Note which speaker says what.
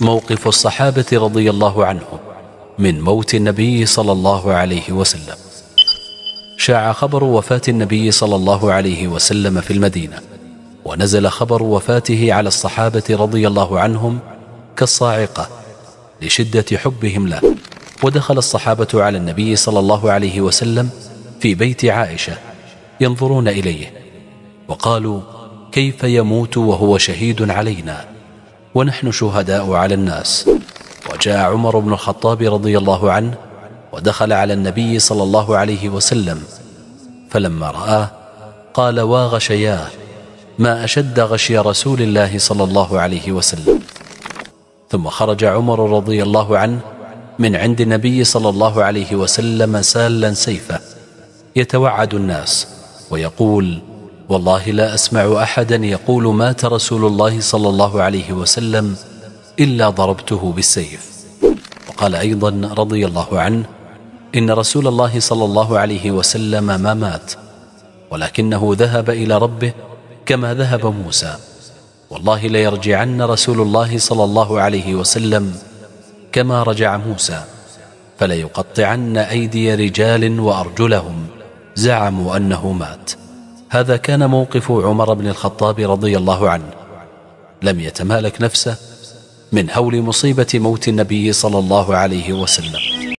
Speaker 1: موقف الصحابة رضي الله عنهم من موت النبي صلى الله عليه وسلم شاع خبر وفاة النبي صلى الله عليه وسلم في المدينة ونزل خبر وفاته على الصحابة رضي الله عنهم كالصاعقة لشدة حبهم له ودخل الصحابة على النبي صلى الله عليه وسلم في بيت عائشة ينظرون إليه وقالوا كيف يموت وهو شهيد علينا؟ ونحن شهداء على الناس وجاء عمر بن الخطاب رضي الله عنه ودخل على النبي صلى الله عليه وسلم فلما رآه قال واغشياه ما أشد غشي رسول الله صلى الله عليه وسلم ثم خرج عمر رضي الله عنه من عند النبي صلى الله عليه وسلم سالا سيفه يتوعد الناس ويقول والله لا أسمع أحدا يقول مات رسول الله صلى الله عليه وسلم إلا ضربته بالسيف وقال أيضا رضي الله عنه إن رسول الله صلى الله عليه وسلم ما مات ولكنه ذهب إلى ربه كما ذهب موسى والله ليرجعن رسول الله صلى الله عليه وسلم كما رجع موسى فليقطعن أيدي رجال وأرجلهم زعموا أنه مات هذا كان موقف عمر بن الخطاب رضي الله عنه لم يتمالك نفسه من هول مصيبة موت النبي صلى الله عليه وسلم